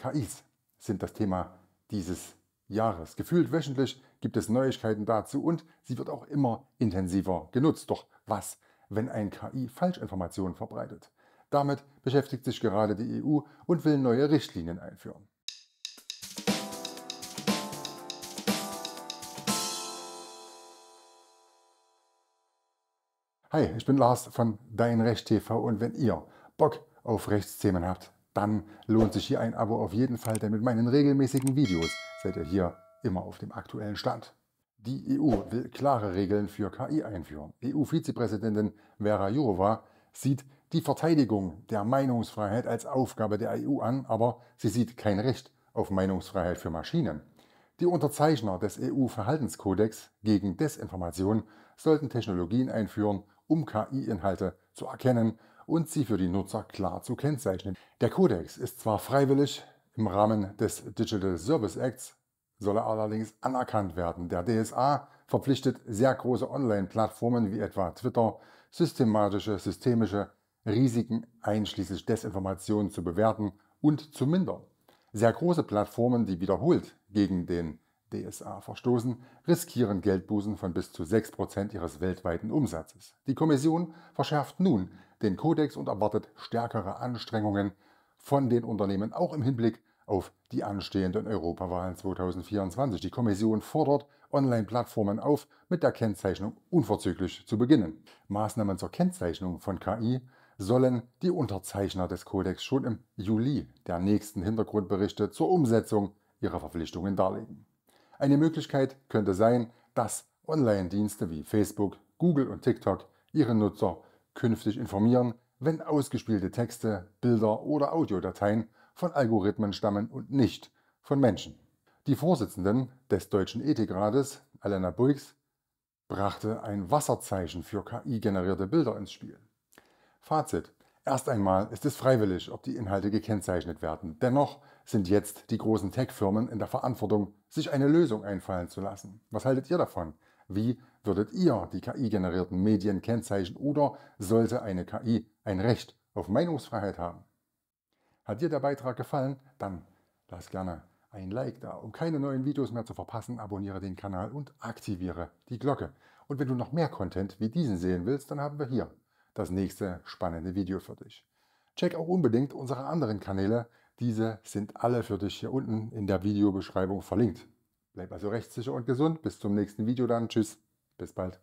KIs sind das Thema dieses Jahres. Gefühlt wöchentlich gibt es Neuigkeiten dazu und sie wird auch immer intensiver genutzt. Doch was, wenn ein KI Falschinformationen verbreitet? Damit beschäftigt sich gerade die EU und will neue Richtlinien einführen. Hi, ich bin Lars von Dein Recht TV und wenn ihr Bock auf Rechtsthemen habt, dann lohnt sich hier ein Abo auf jeden Fall, denn mit meinen regelmäßigen Videos seid ihr hier immer auf dem aktuellen Stand. Die EU will klare Regeln für KI einführen. EU-Vizepräsidentin Vera Jourova sieht die Verteidigung der Meinungsfreiheit als Aufgabe der EU an, aber sie sieht kein Recht auf Meinungsfreiheit für Maschinen. Die Unterzeichner des EU-Verhaltenskodex gegen Desinformation sollten Technologien einführen, um KI-Inhalte zu erkennen und sie für die Nutzer klar zu kennzeichnen. Der Kodex ist zwar freiwillig, im Rahmen des Digital Service Acts soll er allerdings anerkannt werden. Der DSA verpflichtet sehr große Online-Plattformen wie etwa Twitter, systematische, systemische Risiken einschließlich Desinformation zu bewerten und zu mindern. Sehr große Plattformen, die wiederholt gegen den DSA verstoßen, riskieren Geldbußen von bis zu 6% ihres weltweiten Umsatzes. Die Kommission verschärft nun den Kodex und erwartet stärkere Anstrengungen von den Unternehmen, auch im Hinblick auf die anstehenden Europawahlen 2024. Die Kommission fordert Online-Plattformen auf, mit der Kennzeichnung unverzüglich zu beginnen. Maßnahmen zur Kennzeichnung von KI sollen die Unterzeichner des Kodex schon im Juli der nächsten Hintergrundberichte zur Umsetzung ihrer Verpflichtungen darlegen. Eine Möglichkeit könnte sein, dass Online-Dienste wie Facebook, Google und TikTok ihre Nutzer künftig informieren, wenn ausgespielte Texte, Bilder oder Audiodateien von Algorithmen stammen und nicht von Menschen. Die Vorsitzenden des Deutschen Ethikrates, Alena Buix, brachte ein Wasserzeichen für KI-generierte Bilder ins Spiel. Fazit. Erst einmal ist es freiwillig, ob die Inhalte gekennzeichnet werden. Dennoch sind jetzt die großen Tech-Firmen in der Verantwortung, sich eine Lösung einfallen zu lassen. Was haltet ihr davon? Wie Würdet ihr die KI-generierten Medien kennzeichnen oder sollte eine KI ein Recht auf Meinungsfreiheit haben? Hat dir der Beitrag gefallen? Dann lass gerne ein Like da. Um keine neuen Videos mehr zu verpassen, abonniere den Kanal und aktiviere die Glocke. Und wenn du noch mehr Content wie diesen sehen willst, dann haben wir hier das nächste spannende Video für dich. Check auch unbedingt unsere anderen Kanäle. Diese sind alle für dich hier unten in der Videobeschreibung verlinkt. Bleib also rechtssicher und gesund. Bis zum nächsten Video dann. Tschüss. Bis bald.